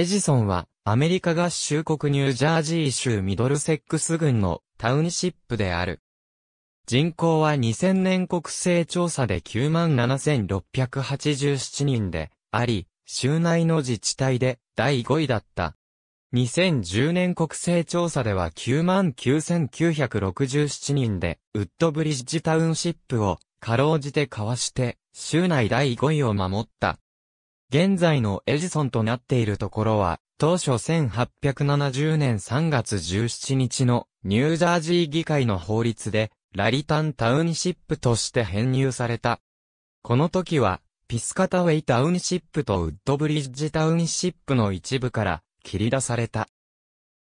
エジソンは、アメリカ合衆国ニュージャージー州ミドルセックス郡のタウンシップである。人口は2000年国勢調査で97,687人であり、州内の自治体で第5位だった。2010年国勢調査では99,967人で、ウッドブリッジタウンシップをかろうじてかわして、州内第5位を守った。現在のエジソンとなっているところは、当初1870年3月17日のニュージャージー議会の法律で、ラリタンタウンシップとして編入された。この時は、ピスカタウェイタウンシップとウッドブリッジタウンシップの一部から切り出された。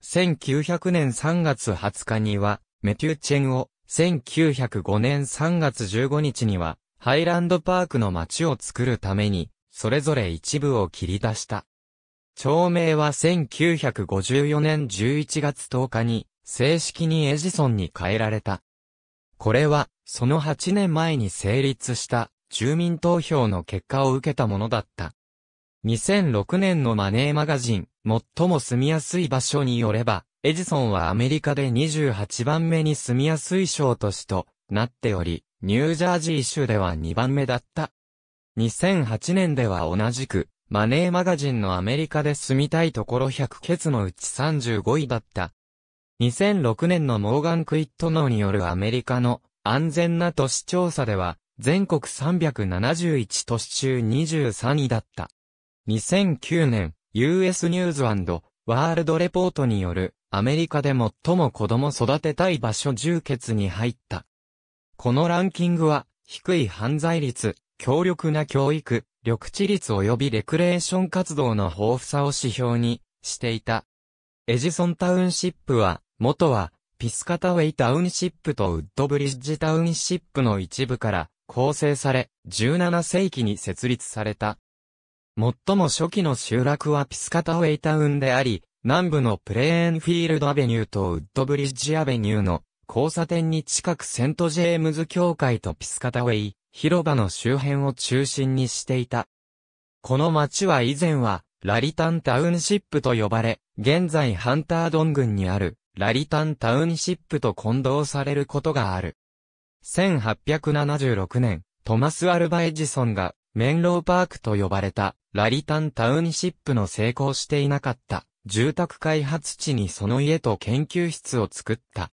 1900年3月20日には、メテューチェンを、1905年3月15日には、ハイランドパークの街を作るために、それぞれ一部を切り出した。町名は1954年11月10日に、正式にエジソンに変えられた。これは、その8年前に成立した住民投票の結果を受けたものだった。2006年のマネーマガジン、最も住みやすい場所によれば、エジソンはアメリカで28番目に住みやすい省都市となっており、ニュージャージー州では2番目だった。2008年では同じく、マネーマガジンのアメリカで住みたいところ100ケツのうち35位だった。2006年のモーガン・クイットノーによるアメリカの安全な都市調査では、全国371都市中23位だった。2009年、US ニューズワールドレポートによる、アメリカで最も子供育てたい場所10ツに入った。このランキングは、低い犯罪率、強力な教育、緑地率及びレクレーション活動の豊富さを指標にしていた。エジソンタウンシップは、元は、ピスカタウェイタウンシップとウッドブリッジタウンシップの一部から構成され、17世紀に設立された。最も初期の集落はピスカタウェイタウンであり、南部のプレーンフィールドアベニューとウッドブリッジアベニューの交差点に近くセントジェームズ教会とピスカタウェイ広場の周辺を中心にしていた。この町は以前は、ラリタンタウンシップと呼ばれ、現在ハンタードン郡にある、ラリタンタウンシップと混同されることがある。1876年、トマス・アルバエジソンが、メンローパークと呼ばれた、ラリタンタウンシップの成功していなかった、住宅開発地にその家と研究室を作った。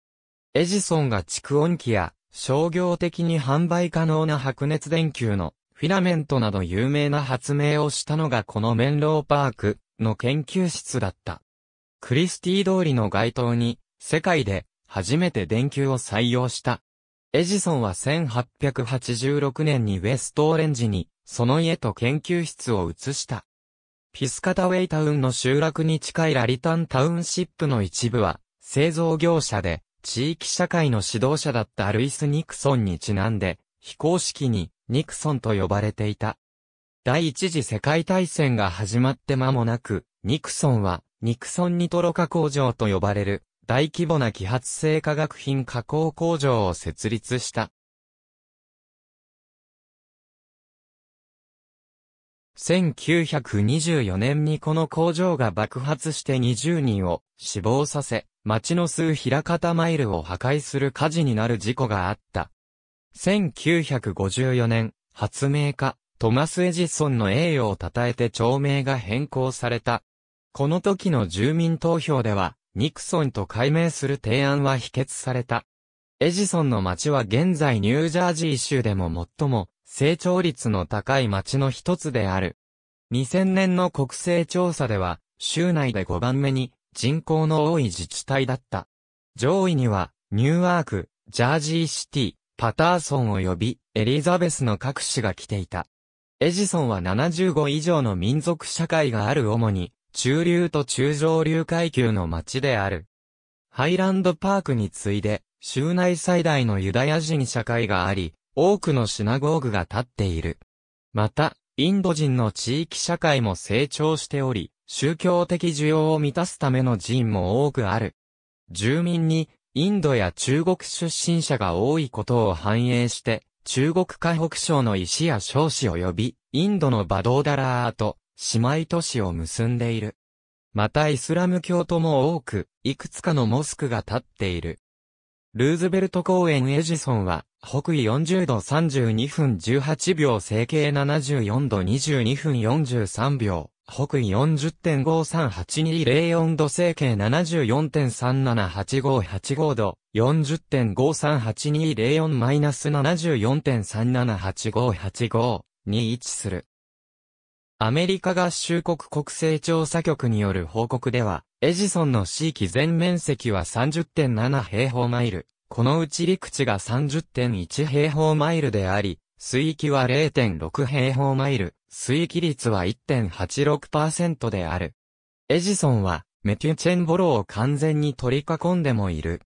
エジソンが蓄音機や商業的に販売可能な白熱電球のフィラメントなど有名な発明をしたのがこのメンローパークの研究室だった。クリスティ通りの街灯に世界で初めて電球を採用した。エジソンは1886年にウェストオレンジにその家と研究室を移した。ピスカタウェイタウンの集落に近いラリタンタウンシップの一部は製造業者で地域社会の指導者だったルイス・ニクソンにちなんで、非公式にニクソンと呼ばれていた。第一次世界大戦が始まって間もなく、ニクソンは、ニクソンニトロ化工場と呼ばれる、大規模な揮発性化学品加工工場を設立した。1924年にこの工場が爆発して20人を死亡させ、町の数平方マイルを破壊する火事になる事故があった。1954年、発明家、トマス・エジソンの栄誉を称えて町名が変更された。この時の住民投票では、ニクソンと改名する提案は否決された。エジソンの町は現在ニュージャージー州でも最も成長率の高い町の一つである。2000年の国勢調査では、州内で5番目に人口の多い自治体だった。上位には、ニューワーク、ジャージーシティ、パターソン及びエリザベスの各市が来ていた。エジソンは75以上の民族社会がある主に、中流と中上流階級の町である。ハイランドパークに次いで、州内最大のユダヤ人社会があり、多くのシナゴーグが立っている。また、インド人の地域社会も成長しており、宗教的需要を満たすための寺院も多くある。住民にインドや中国出身者が多いことを反映して、中国海北省の石や少子及び、インドのバドーダラーと姉妹都市を結んでいる。またイスラム教徒も多く、いくつかのモスクが建っている。ルーズベルト公園エジソンは、北緯40度32分18秒整形74度22分43秒、北緯4 0 5 3 8 2 0 4度整形74.37855 8度、4 0 5 3 8 2 0 4 7 4 3 7 8 5 8 5に位置する。アメリカ合衆国国勢調査局による報告では、エジソンの地域全面積は30.7平方マイル、このうち陸地が30.1平方マイルであり、水域は0.6平方マイル、水域率は1.86%である。エジソンは、メテュチェンボロを完全に取り囲んでもいる。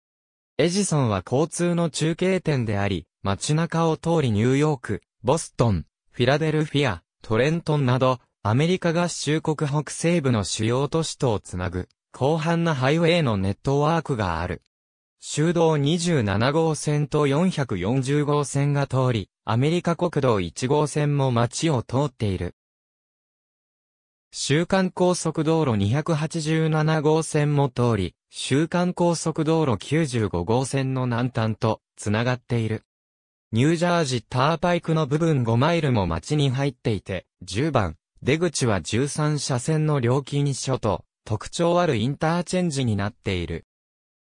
エジソンは交通の中継点であり、街中を通りニューヨーク、ボストン、フィラデルフィア、トレントンなど、アメリカ合衆国北西部の主要都市とをつなぐ、広範なハイウェイのネットワークがある。州道27号線と440号線が通り、アメリカ国道1号線も街を通っている。週間高速道路287号線も通り、週間高速道路95号線の南端とつながっている。ニュージャージターパイクの部分5マイルも街に入っていて、10番、出口は13車線の料金所と、特徴あるインターチェンジになっている。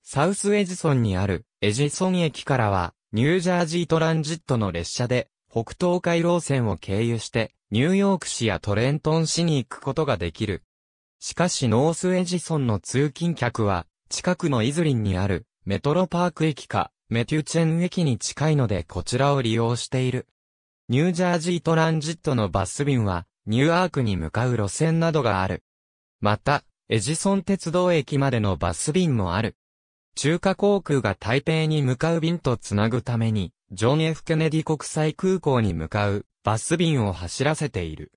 サウスエジソンにある、エジソン駅からは、ニュージャージートランジットの列車で、北東海路線を経由して、ニューヨーク市やトレントン市に行くことができる。しかしノースエジソンの通勤客は、近くのイズリンにある、メトロパーク駅か、メテュチェン駅に近いのでこちらを利用している。ニュージャージートランジットのバス便は、ニューアークに向かう路線などがある。また、エジソン鉄道駅までのバス便もある。中華航空が台北に向かう便とつなぐために、ジョン・ F・ ケネディ国際空港に向かうバス便を走らせている。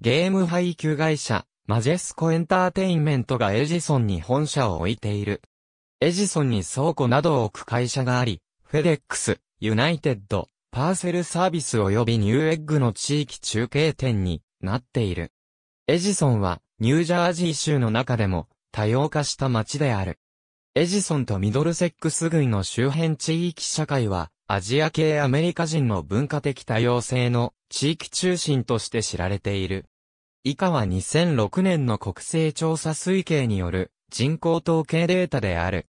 ゲーム配給会社、マジェスコエンターテインメントがエジソンに本社を置いている。エジソンに倉庫などを置く会社があり、フェデックス、ユナイテッド、パーセルサービス及びニューエッグの地域中継店になっている。エジソンはニュージャージー州の中でも多様化した街である。エジソンとミドルセックス郡の周辺地域社会はアジア系アメリカ人の文化的多様性の地域中心として知られている。以下は2006年の国勢調査推計による人口統計データである。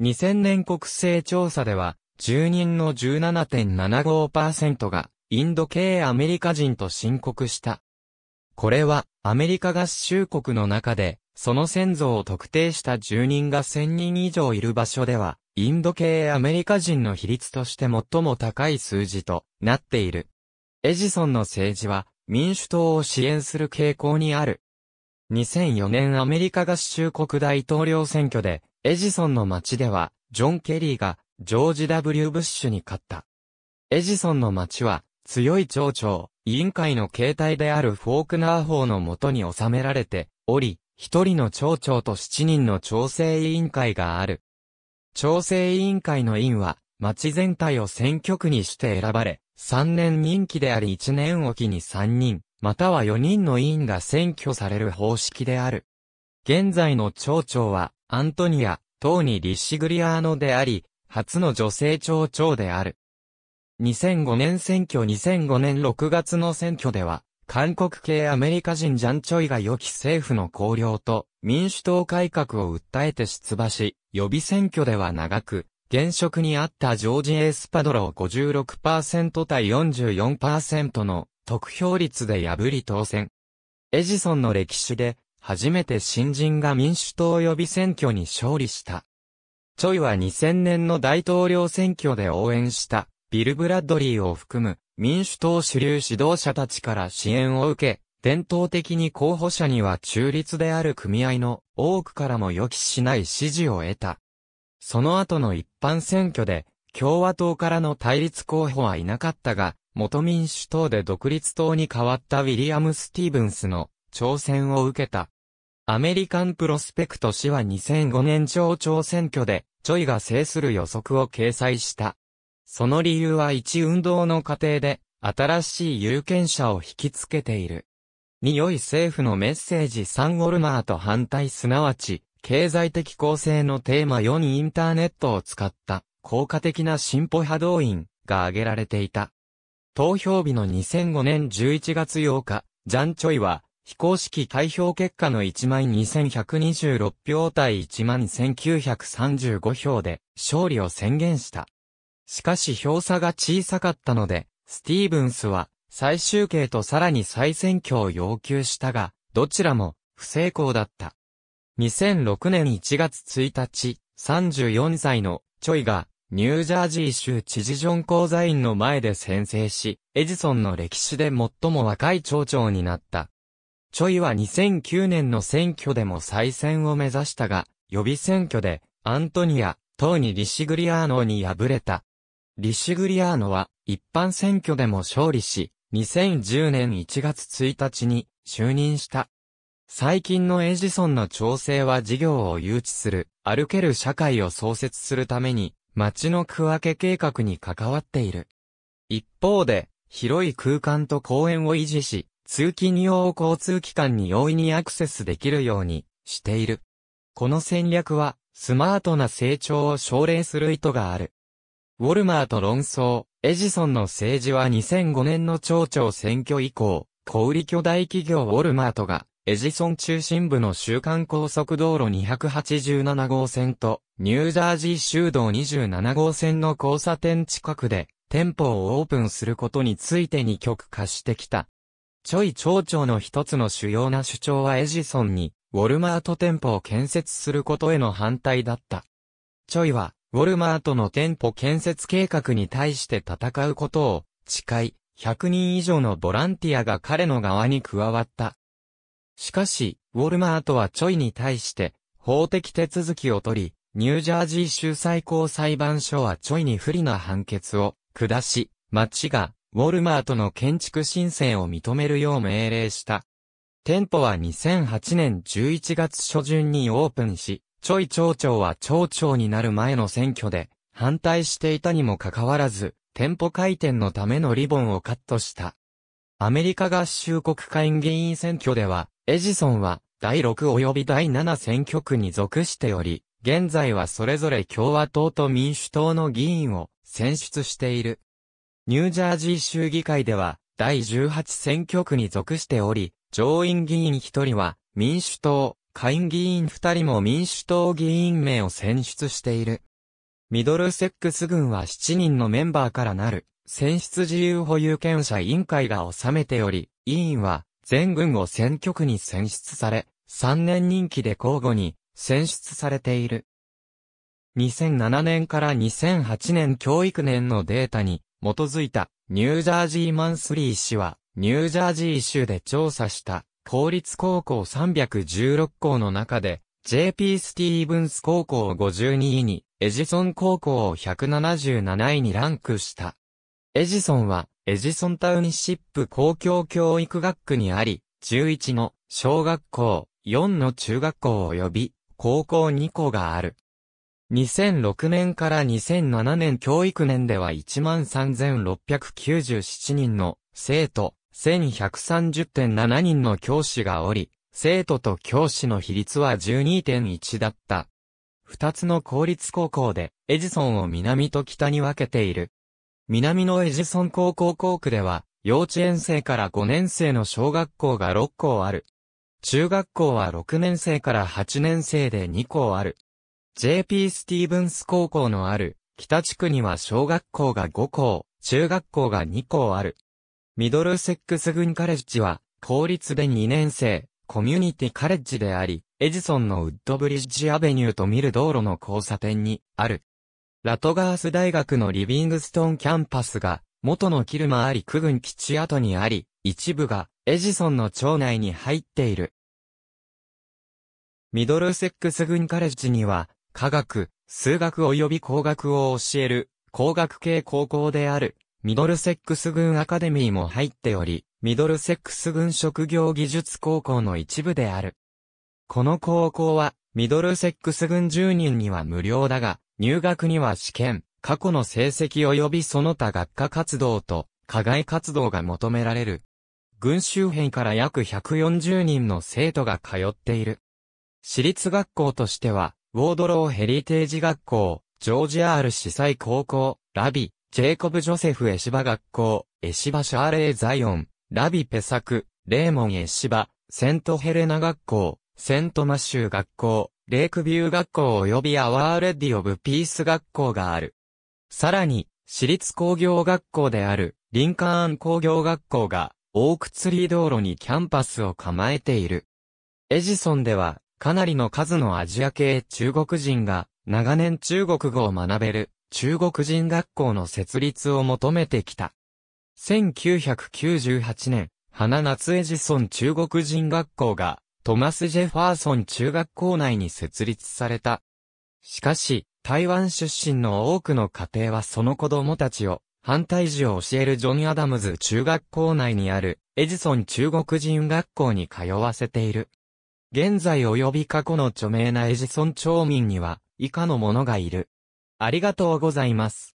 2000年国勢調査では、住人の17.75%が、インド系アメリカ人と申告した。これは、アメリカ合衆国の中で、その先祖を特定した住人が1000人以上いる場所では、インド系アメリカ人の比率として最も高い数字となっている。エジソンの政治は民主党を支援する傾向にある。2004年アメリカ合衆国大統領選挙でエジソンの町では、ジョン・ケリーが、ジョージ・ W・ ブッシュに勝った。エジソンの町は、強い町長、委員会の形態であるフォークナー法のもとに収められており、一人の町長と七人の調整委員会がある。調整委員会の委員は、町全体を選挙区にして選ばれ、3年任期であり1年おきに3人、または4人の委員が選挙される方式である。現在の町長は、アントニア、トーニ・リッシグリアーノであり、初の女性町長である。2005年選挙2005年6月の選挙では、韓国系アメリカ人ジャン・チョイが良き政府の綱領と民主党改革を訴えて出馬し、予備選挙では長く、現職にあったジョージ・エスパドロを56%対44%の得票率で破り当選。エジソンの歴史で初めて新人が民主党予備選挙に勝利した。チョイは2000年の大統領選挙で応援したビル・ブラッドリーを含む民主党主流指導者たちから支援を受け、伝統的に候補者には中立である組合の多くからも予期しない支持を得た。その後の一般選挙で共和党からの対立候補はいなかったが、元民主党で独立党に変わったウィリアム・スティーブンスの挑戦を受けた。アメリカンプロスペクト氏は2005年町長選挙で、チョイが制する予測を掲載した。その理由は一運動の過程で、新しい有権者を引きつけている。2良い政府のメッセージ3ウォルマーと反対すなわち、経済的構成のテーマ4インターネットを使った効果的な進歩波動員が挙げられていた。投票日の2005年11月8日、ジャン・チョイは非公式開票結果の12,126票対11,935票で勝利を宣言した。しかし票差が小さかったので、スティーブンスは最終形とさらに再選挙を要求したが、どちらも不成功だった。2006年1月1日、34歳のチョイがニュージャージー州知事ジョン・コーザインの前で宣誓し、エジソンの歴史で最も若い町長になった。チョイは2009年の選挙でも再選を目指したが、予備選挙で、アントニア、党にリシグリアーノに敗れた。リシグリアーノは、一般選挙でも勝利し、2010年1月1日に就任した。最近のエジソンの調整は事業を誘致する、歩ける社会を創設するために、街の区分け計画に関わっている。一方で、広い空間と公園を維持し、通勤用交通機関に容易にアクセスできるようにしている。この戦略は、スマートな成長を奨励する意図がある。ウォルマーと論争、エジソンの政治は2005年の町長選挙以降、小売巨大企業ウォルマートが、エジソン中心部の週間高速道路287号線と、ニュージャージー州道27号線の交差点近くで、店舗をオープンすることについてに極化してきた。チョイ町長の一つの主要な主張はエジソンに、ウォルマート店舗を建設することへの反対だった。チョイは、ウォルマートの店舗建設計画に対して戦うことを、誓い、100人以上のボランティアが彼の側に加わった。しかし、ウォルマートはチョイに対して、法的手続きを取り、ニュージャージー州最高裁判所はチョイに不利な判決を下し、町がウォルマートの建築申請を認めるよう命令した。店舗は2008年11月初旬にオープンし、チョイ町長は町長になる前の選挙で反対していたにもかかわらず、店舗開店のためのリボンをカットした。アメリカ合衆国会議員選挙では、エジソンは第6及び第7選挙区に属しており、現在はそれぞれ共和党と民主党の議員を選出している。ニュージャージー州議会では、第18選挙区に属しており、上院議員1人は民主党、下院議員2人も民主党議員名を選出している。ミドルセックス軍は7人のメンバーからなる、選出自由保有権者委員会が収めており、委員は全軍を選挙区に選出され、3年任期で交互に選出されている。2007年から2008年教育年のデータに、基づいた、ニュージャージーマンスリー氏は、ニュージャージー州で調査した、公立高校316校の中で、JP スティーブンス高校を52位に、エジソン高校を177位にランクした。エジソンは、エジソンタウンシップ公共教育学区にあり、11の小学校、4の中学校及び、高校2校がある。2006年から2007年教育年では13,697人の生徒、1130.7人の教師がおり、生徒と教師の比率は12.1だった。二つの公立高校で、エジソンを南と北に分けている。南のエジソン高校校区では、幼稚園生から5年生の小学校が6校ある。中学校は6年生から8年生で2校ある。JP スティーブンス高校のある、北地区には小学校が5校、中学校が2校ある。ミドルセックス軍カレッジは、公立で2年生、コミュニティカレッジであり、エジソンのウッドブリッジアベニューと見る道路の交差点にある。ラトガース大学のリビングストーンキャンパスが、元のキルマあり区軍基地跡にあり、一部がエジソンの町内に入っている。ミドルセックス軍カレッジには、科学、数学及び工学を教える、工学系高校である、ミドルセックス軍アカデミーも入っており、ミドルセックス軍職業技術高校の一部である。この高校は、ミドルセックス軍10人には無料だが、入学には試験、過去の成績及びその他学科活動と、課外活動が求められる。軍周辺から約140人の生徒が通っている。私立学校としては、ウォードローヘリテージ学校、ジョージアール司祭高校、ラビ、ジェイコブ・ジョセフ・エシバ学校、エシバ・シャーレー・ザイオン、ラビ・ペサク、レーモン・エシバ、セント・ヘレナ学校、セント・マシュー学校、レイクビュー学校及びアワー・レディ・オブ・ピース学校がある。さらに、私立工業学校である、リンカーン工業学校が、オークツリー道路にキャンパスを構えている。エジソンでは、かなりの数のアジア系中国人が、長年中国語を学べる、中国人学校の設立を求めてきた。1998年、花夏エジソン中国人学校が、トマス・ジェファーソン中学校内に設立された。しかし、台湾出身の多くの家庭はその子供たちを、反対児を教えるジョン・アダムズ中学校内にある、エジソン中国人学校に通わせている。現在及び過去の著名なエジソン町民には、以下の者がいる。ありがとうございます。